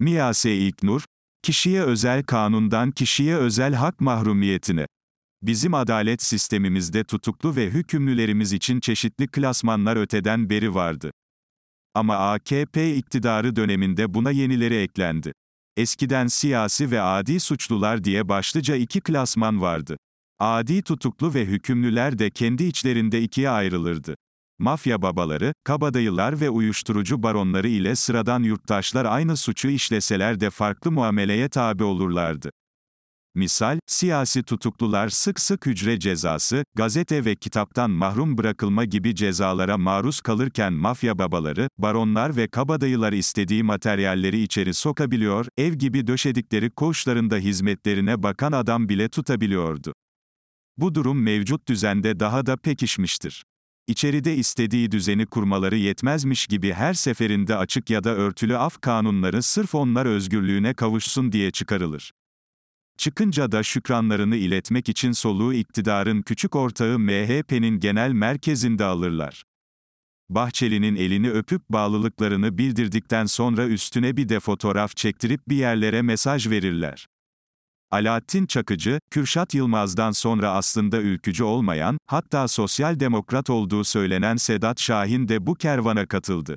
Miyase Nur, kişiye özel kanundan kişiye özel hak mahrumiyetini. Bizim adalet sistemimizde tutuklu ve hükümlülerimiz için çeşitli klasmanlar öteden beri vardı. Ama AKP iktidarı döneminde buna yenileri eklendi. Eskiden siyasi ve adi suçlular diye başlıca iki klasman vardı. Adi tutuklu ve hükümlüler de kendi içlerinde ikiye ayrılırdı. Mafya babaları, kabadayılar ve uyuşturucu baronları ile sıradan yurttaşlar aynı suçu işleseler de farklı muameleye tabi olurlardı. Misal, siyasi tutuklular sık sık hücre cezası, gazete ve kitaptan mahrum bırakılma gibi cezalara maruz kalırken mafya babaları, baronlar ve kabadayılar istediği materyalleri içeri sokabiliyor, ev gibi döşedikleri koğuşlarında hizmetlerine bakan adam bile tutabiliyordu. Bu durum mevcut düzende daha da pekişmiştir. İçeride istediği düzeni kurmaları yetmezmiş gibi her seferinde açık ya da örtülü af kanunları sırf onlar özgürlüğüne kavuşsun diye çıkarılır. Çıkınca da şükranlarını iletmek için soluğu iktidarın küçük ortağı MHP'nin genel merkezinde alırlar. Bahçeli'nin elini öpüp bağlılıklarını bildirdikten sonra üstüne bir de fotoğraf çektirip bir yerlere mesaj verirler. Alaaddin Çakıcı, Kürşat Yılmaz'dan sonra aslında ülkücü olmayan, hatta sosyal demokrat olduğu söylenen Sedat Şahin de bu kervana katıldı.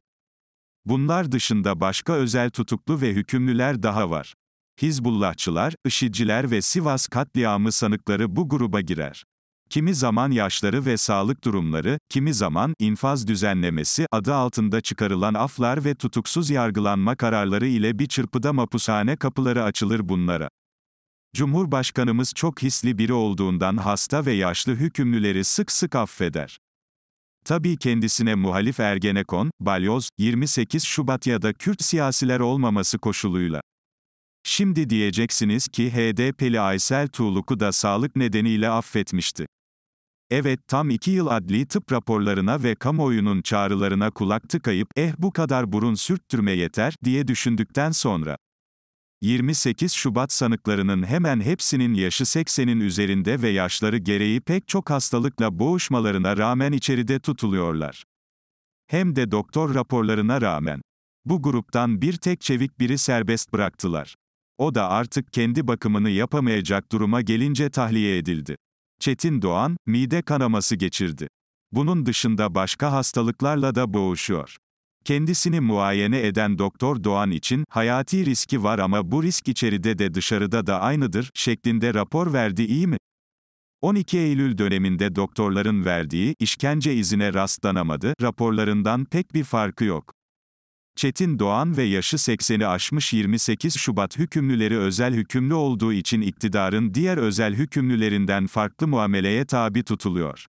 Bunlar dışında başka özel tutuklu ve hükümlüler daha var. Hizbullahçılar, IŞİD'ciler ve Sivas katliamı sanıkları bu gruba girer. Kimi zaman yaşları ve sağlık durumları, kimi zaman infaz düzenlemesi adı altında çıkarılan aflar ve tutuksuz yargılanma kararları ile bir çırpıda mapushane kapıları açılır bunlara. Cumhurbaşkanımız çok hisli biri olduğundan hasta ve yaşlı hükümlüleri sık sık affeder. Tabii kendisine muhalif Ergenekon, Balyoz, 28 Şubat ya da Kürt siyasiler olmaması koşuluyla. Şimdi diyeceksiniz ki HDP'li Aysel Tuğluk'u da sağlık nedeniyle affetmişti. Evet tam iki yıl adli tıp raporlarına ve kamuoyunun çağrılarına kulak tıkayıp eh bu kadar burun sürttürme yeter diye düşündükten sonra. 28 Şubat sanıklarının hemen hepsinin yaşı 80'in üzerinde ve yaşları gereği pek çok hastalıkla boğuşmalarına rağmen içeride tutuluyorlar. Hem de doktor raporlarına rağmen. Bu gruptan bir tek çevik biri serbest bıraktılar. O da artık kendi bakımını yapamayacak duruma gelince tahliye edildi. Çetin Doğan, mide kanaması geçirdi. Bunun dışında başka hastalıklarla da boğuşuyor. Kendisini muayene eden Doktor Doğan için, hayati riski var ama bu risk içeride de dışarıda da aynıdır, şeklinde rapor verdi iyi mi? 12 Eylül döneminde doktorların verdiği, işkence izine rastlanamadı, raporlarından pek bir farkı yok. Çetin Doğan ve yaşı 80'i aşmış 28 Şubat hükümlüleri özel hükümlü olduğu için iktidarın diğer özel hükümlülerinden farklı muameleye tabi tutuluyor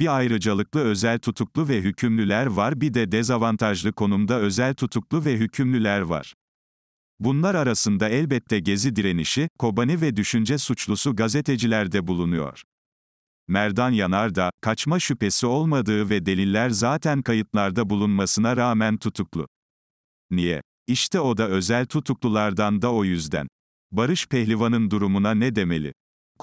bir ayrıcalıklı özel tutuklu ve hükümlüler var bir de dezavantajlı konumda özel tutuklu ve hükümlüler var. Bunlar arasında elbette gezi direnişi, Kobani ve düşünce suçlusu gazeteciler de bulunuyor. Merdan Yanar da, kaçma şüphesi olmadığı ve deliller zaten kayıtlarda bulunmasına rağmen tutuklu. Niye? İşte o da özel tutuklulardan da o yüzden. Barış Pehlivan'ın durumuna ne demeli?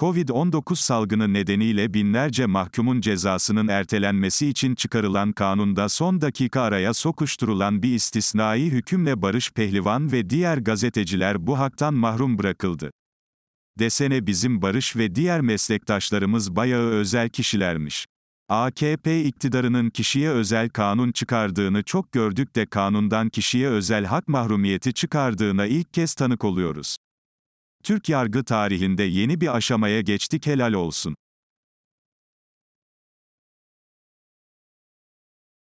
Covid-19 salgını nedeniyle binlerce mahkumun cezasının ertelenmesi için çıkarılan kanunda son dakika araya sokuşturulan bir istisnai hükümle Barış Pehlivan ve diğer gazeteciler bu haktan mahrum bırakıldı. Desene bizim Barış ve diğer meslektaşlarımız bayağı özel kişilermiş. AKP iktidarının kişiye özel kanun çıkardığını çok gördük de kanundan kişiye özel hak mahrumiyeti çıkardığına ilk kez tanık oluyoruz. Türk yargı tarihinde yeni bir aşamaya geçtik helal olsun.